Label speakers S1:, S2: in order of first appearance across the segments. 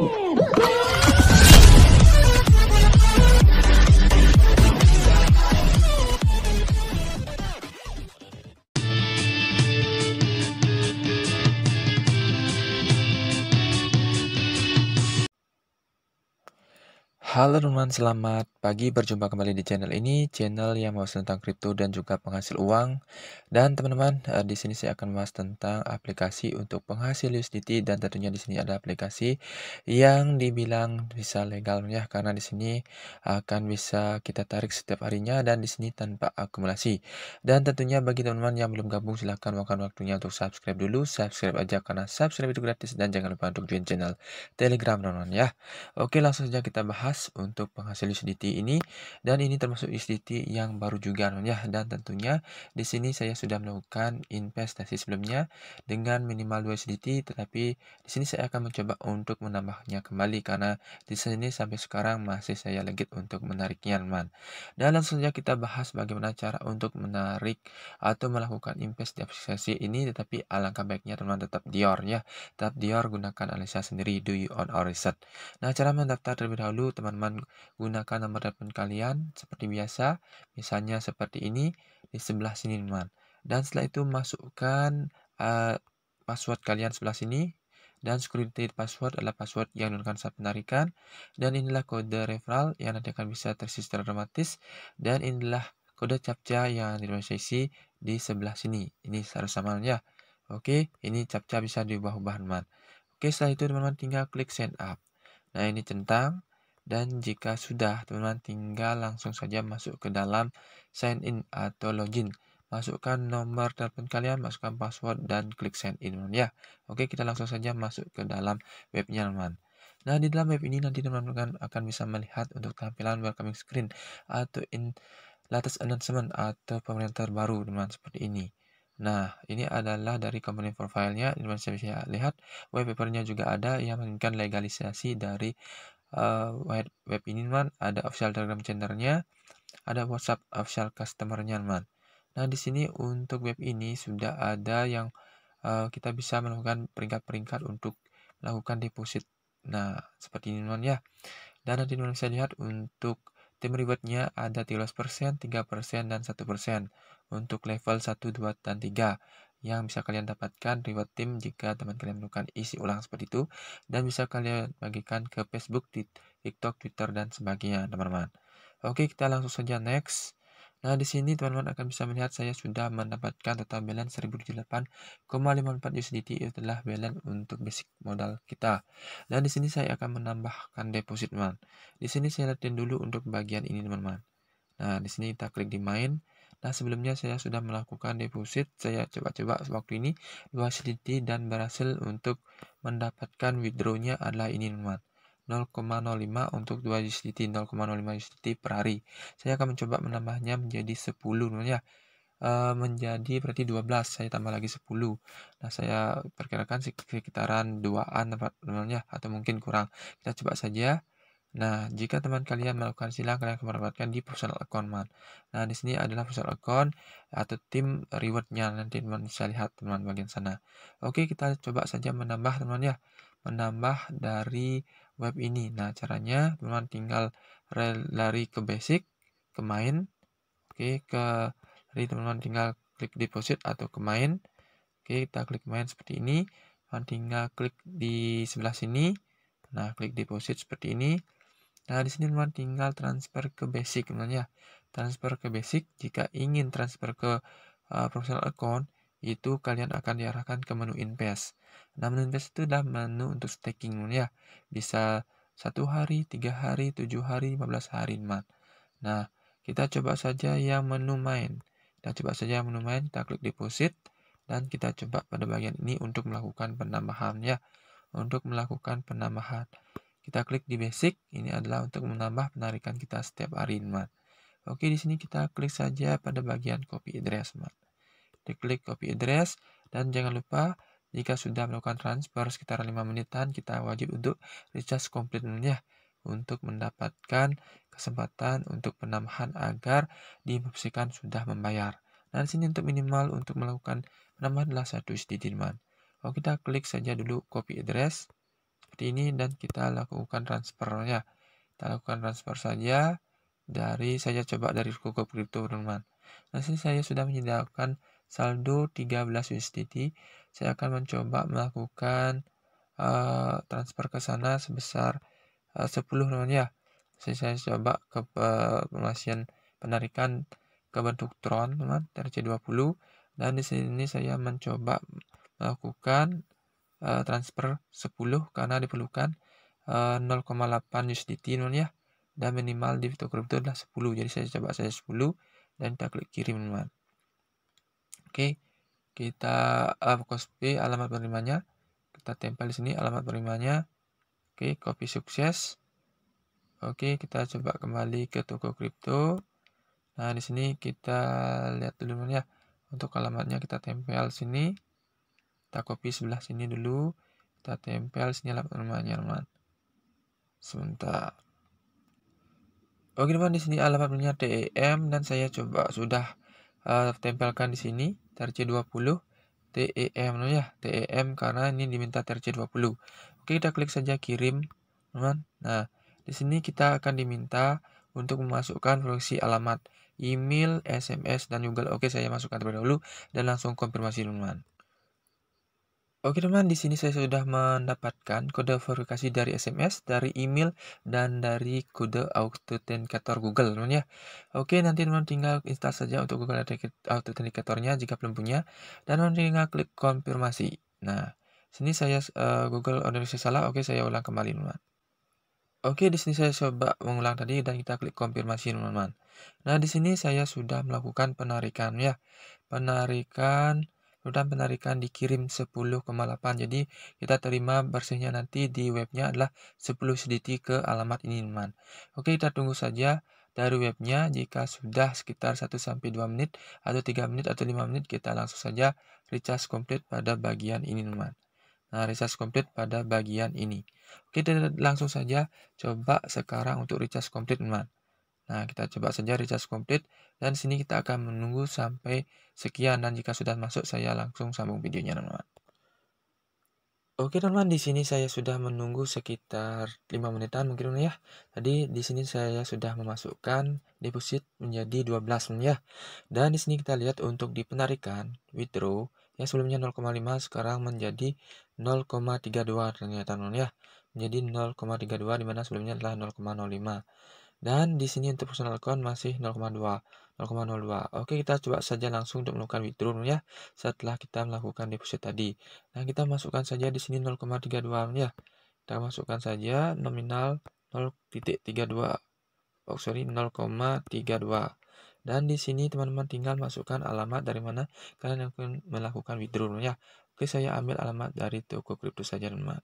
S1: Yeah. Halo teman, teman selamat pagi. Berjumpa kembali di channel ini, channel yang membahas tentang kripto dan juga penghasil uang. Dan teman-teman, eh, di sini saya akan membahas tentang aplikasi untuk penghasil USDT dan tentunya di sini ada aplikasi yang dibilang bisa legal ya karena di sini akan bisa kita tarik setiap harinya dan di sini tanpa akumulasi. Dan tentunya bagi teman-teman yang belum gabung silahkan makan waktunya untuk subscribe dulu, subscribe aja karena subscribe itu gratis dan jangan lupa untuk join channel Telegram teman-teman ya. Oke, langsung saja kita bahas untuk penghasil USDT ini dan ini termasuk USDT yang baru juga ya dan tentunya di sini saya sudah melakukan investasi sebelumnya dengan minimal 2 USDT tetapi di sini saya akan mencoba untuk menambahnya kembali karena di sini sampai sekarang masih saya legit untuk menariknya man dan langsung saja kita bahas bagaimana cara untuk menarik atau melakukan invest di aplikasi ini tetapi alangkah baiknya teman tetap Dior ya tetap Dior gunakan analisa sendiri do you on our research nah cara mendaftar terlebih dahulu teman teman-teman gunakan nomor telepon kalian seperti biasa, misalnya seperti ini di sebelah sini teman. Dan setelah itu masukkan uh, password kalian sebelah sini dan security password adalah password yang menggunakan saat penarikan dan inilah kode referral yang nanti akan bisa tersistem otomatis dan inilah kode captcha yang direalisasi di sebelah sini ini harus sama ya oke ini captcha bisa diubah-ubah teman oke setelah itu teman-teman tinggal klik sign up nah ini centang dan jika sudah, teman-teman tinggal langsung saja masuk ke dalam sign in atau login. Masukkan nomor telepon kalian, masukkan password, dan klik sign in teman -teman. ya. Oke, kita langsung saja masuk ke dalam webnya teman-teman. Nah, di dalam web ini nanti teman-teman akan bisa melihat untuk tampilan welcoming screen atau in latest announcement atau pemerintah terbaru teman teman seperti ini. Nah, ini adalah dari company profile-nya, teman teman bisa lihat, white nya juga ada yang menginginkan legalisasi dari uh, web ini man ada official Telegram channelnya ada WhatsApp official customernya man nah di sini untuk web ini sudah ada yang uh, kita bisa melakukan peringkat-peringkat untuk melakukan deposit nah seperti ini man ya dan nanti man bisa lihat untuk tim rewardnya ada 13%, 3%, dan 1% untuk level 1, 2, dan 3 yang bisa kalian dapatkan reward tim jika teman kalian melakukan isi ulang seperti itu dan bisa kalian bagikan ke Facebook, di TikTok, Twitter dan sebagainya teman-teman. Oke kita langsung saja next. Nah, di sini teman-teman akan bisa melihat saya sudah mendapatkan total balance 1.008,54 USDT itu adalah balance untuk basic modal kita. Dan di sini saya akan menambahkan deposit teman. Di sini saya lihatin dulu untuk bagian ini teman-teman. Nah, di sini kita klik di main. Nah, sebelumnya saya sudah melakukan deposit. Saya coba-coba waktu ini dua USDT dan berhasil untuk mendapatkan withdrawnya adalah ini, teman. 0,05 untuk 2 USDT, 0,05 USDT per hari. Saya akan mencoba menambahnya menjadi 10, teman ya. Eh, menjadi berarti 12, saya tambah lagi 10. Nah, saya perkirakan sekitaran 2-an teman ya, atau mungkin kurang. Kita coba saja. Nah, jika teman kalian melakukan silang kalian akan mendapatkan di personal account man. Nah, di sini adalah personal account atau tim rewardnya. Nanti teman bisa lihat teman bagian sana. Oke, kita coba saja menambah teman ya. Menambah dari web ini. Nah, caranya teman tinggal lari ke basic, ke main. Oke, ke lari teman-teman tinggal klik deposit atau ke main. Oke, kita klik main seperti ini. Teman tinggal klik di sebelah sini. Nah, klik deposit seperti ini Nah, di sini teman tinggal transfer ke basic teman ya. Transfer ke basic jika ingin transfer ke uh, professional account itu kalian akan diarahkan ke menu invest. Nah, menu invest itu adalah menu untuk staking teman ya. Bisa satu hari, tiga hari, tujuh hari, 15 hari teman. Nah, kita coba saja yang menu main. Kita coba saja yang menu main, kita klik deposit dan kita coba pada bagian ini untuk melakukan penambahan ya. Untuk melakukan penambahan. Kita klik di basic, ini adalah untuk menambah penarikan kita setiap hari Inmat. Oke, di sini kita klik saja pada bagian copy address Klik copy address, dan jangan lupa jika sudah melakukan transfer sekitar 5 menitan, kita wajib untuk recharge complete ya untuk mendapatkan kesempatan untuk penambahan agar dimaksikan sudah membayar. Dan sini untuk minimal untuk melakukan penambahan adalah 1 SDD Oke, kita klik saja dulu copy address seperti ini dan kita lakukan transfernya kita lakukan transfer saja dari saya coba dari Google Crypto teman nah sini saya sudah menyediakan saldo 13 USDT saya akan mencoba melakukan uh, transfer ke sana sebesar uh, 10 teman ya saya, saya coba ke uh, penarikan ke bentuk Tron teman RC20 dan di sini saya mencoba melakukan Eh, transfer 10 karena diperlukan 0,8 USDT teman ya dan minimal di crypto adalah 10 jadi saya coba saya 10 dan kita klik kirim teman oke kita uh, eh, copy alamat penerimanya kita tempel di sini alamat penerimanya oke copy sukses oke kita coba kembali ke toko crypto nah di sini kita lihat dulu ya untuk alamatnya kita tempel sini kita copy sebelah sini dulu. Kita tempel sini alamat teman Sebentar. Oke teman di sini alamat punya TEM dan saya coba sudah uh, tempelkan di sini TRC20 TEM no ya TEM karena ini diminta TRC20. E oke kita klik saja kirim teman. Nah di sini kita akan diminta untuk memasukkan fungsi alamat email, SMS dan juga oke saya masukkan terlebih dahulu dan langsung konfirmasi teman teman. Oke teman, di sini saya sudah mendapatkan kode verifikasi dari SMS, dari email, dan dari kode authenticator Google teman ya. Oke, nanti teman tinggal install saja untuk Google Authenticatornya jika belum punya, dan teman tinggal klik konfirmasi. Nah, sini saya uh, Google Authenticator salah, oke saya ulang kembali teman. Oke, di sini saya coba mengulang tadi dan kita klik konfirmasi teman-teman. Nah, di sini saya sudah melakukan penarikan ya. Penarikan sudah penarikan dikirim 10,8. Jadi kita terima bersihnya nanti di webnya adalah 10 sedikit ke alamat ini teman. Oke kita tunggu saja dari webnya jika sudah sekitar 1-2 menit atau 3 menit atau 5 menit kita langsung saja recharge complete pada bagian ini teman. Nah, recharge complete pada bagian ini. Oke, kita langsung saja coba sekarang untuk recharge complete, teman. Nah, kita coba saja recharge complete dan sini kita akan menunggu sampai sekian dan jika sudah masuk saya langsung sambung videonya teman-teman. Oke teman-teman, di sini saya sudah menunggu sekitar 5 menitan mungkin ya. Tadi di sini saya sudah memasukkan deposit menjadi 12 ya. Dan di sini kita lihat untuk di penarikan withdraw ya sebelumnya 0,5 sekarang menjadi 0,32 ternyata teman ya. Menjadi 0,32 dimana sebelumnya adalah 0,05. Dan di sini untuk personal account masih 0,2. 0,02. Oke, kita coba saja langsung untuk melakukan withdraw ya setelah kita melakukan deposit tadi. Nah, kita masukkan saja di sini 0,32 ya. Kita masukkan saja nominal 0.32. Oh, sorry 0,32. Dan di sini teman-teman tinggal masukkan alamat dari mana kalian akan melakukan withdraw ya. Oke, saya ambil alamat dari toko kripto saja teman-teman.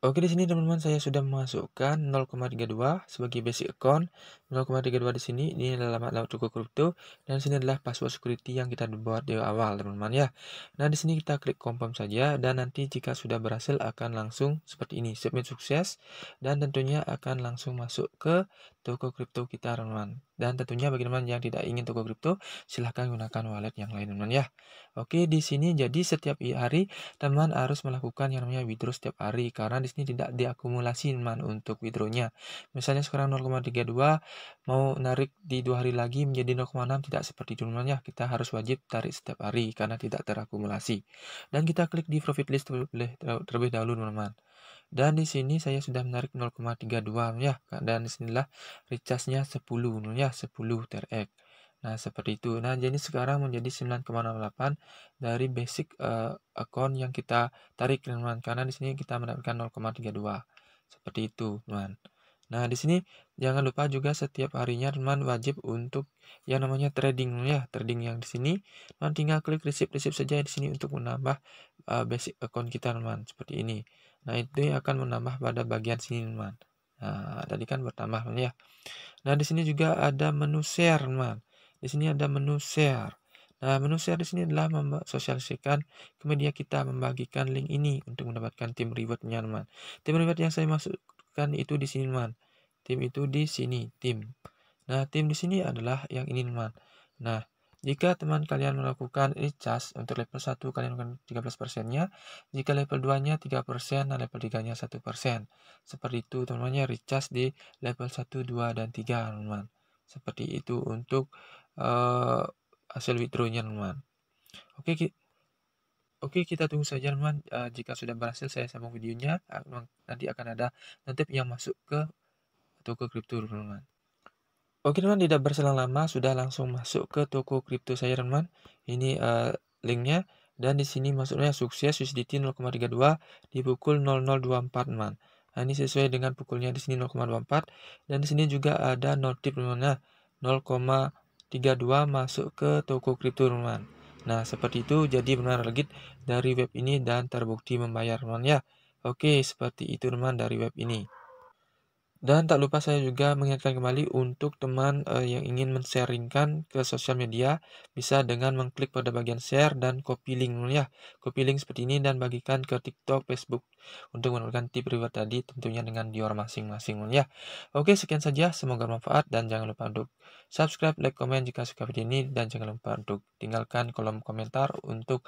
S1: Oke di sini teman-teman saya sudah memasukkan 0,32 sebagai basic account 0,32 di sini ini adalah alamat laut toko kripto dan sini adalah password security yang kita buat di awal teman-teman ya. Nah di sini kita klik confirm saja dan nanti jika sudah berhasil akan langsung seperti ini submit sukses dan tentunya akan langsung masuk ke toko kripto kita teman-teman. Dan tentunya bagi teman yang tidak ingin toko kripto, silahkan gunakan wallet yang lain teman ya. Oke, di sini jadi setiap hari teman harus melakukan yang namanya withdraw setiap hari karena di sini tidak diakumulasi teman untuk withdrawnya. Misalnya sekarang 0,32 mau narik di dua hari lagi menjadi 0,6 tidak seperti itu teman ya. Kita harus wajib tarik setiap hari karena tidak terakumulasi. Dan kita klik di profit list terlebih dahulu teman-teman. Dan di sini saya sudah menarik 0,32 ya. Dan disinilah recharge-nya 10 ya, 10 TRX. Nah, seperti itu. Nah, jadi sekarang menjadi 9,08 dari basic uh, account yang kita tarik teman karena di sini kita mendapatkan 0,32. Seperti itu, teman. Nah, di sini jangan lupa juga setiap harinya teman wajib untuk yang namanya trading ya, trading yang di sini teman tinggal klik resip-resip saja di sini untuk menambah uh, basic account kita teman seperti ini. Nah, itu yang akan menambah pada bagian sini, teman. Nah, tadi kan bertambah, teman ya. Nah, di sini juga ada menu share, teman. Di sini ada menu share. Nah, menu share di sini adalah ke media kita membagikan link ini untuk mendapatkan tim rewardnya, teman. Tim reward yang saya masukkan itu di sini, teman. Tim itu di sini, tim. Nah, tim di sini adalah yang ini, teman. Nah, jika teman kalian melakukan recharge untuk level 1 kalian akan 13%-nya, jika level 2-nya 3% dan level 3-nya 1%. Seperti itu teman-teman ya recharge di level 1, 2 dan 3 teman-teman. Seperti itu untuk uh, hasil withdraw-nya teman-teman. Oke, ki Oke, kita tunggu saja teman. Uh, eh, jika sudah berhasil saya sambung videonya, ah, nanti akan ada notif yang masuk ke atau ke kripto teman-teman. Oke teman, tidak berselang lama sudah langsung masuk ke toko kripto saya teman. Ini uh, linknya dan di sini masuknya sukses USDT 0,32 di pukul 0024 teman. Nah, ini sesuai dengan pukulnya di sini 0,24 dan di sini juga ada notif teman 0,32 ya. masuk ke toko kripto teman. Nah, seperti itu jadi benar legit dari web ini dan terbukti membayar teman ya. Oke, seperti itu teman dari web ini. Dan tak lupa saya juga mengingatkan kembali untuk teman uh, yang ingin men-sharingkan ke sosial media bisa dengan mengklik pada bagian share dan copy link ya. Copy link seperti ini dan bagikan ke TikTok, Facebook untuk menurunkan tip reward tadi tentunya dengan dior masing-masing ya. Oke, sekian saja semoga bermanfaat dan jangan lupa untuk subscribe, like, komen jika suka video ini dan jangan lupa untuk tinggalkan kolom komentar untuk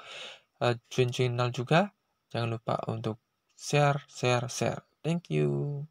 S1: uh, eh, channel juga. Jangan lupa untuk share, share, share. Thank you.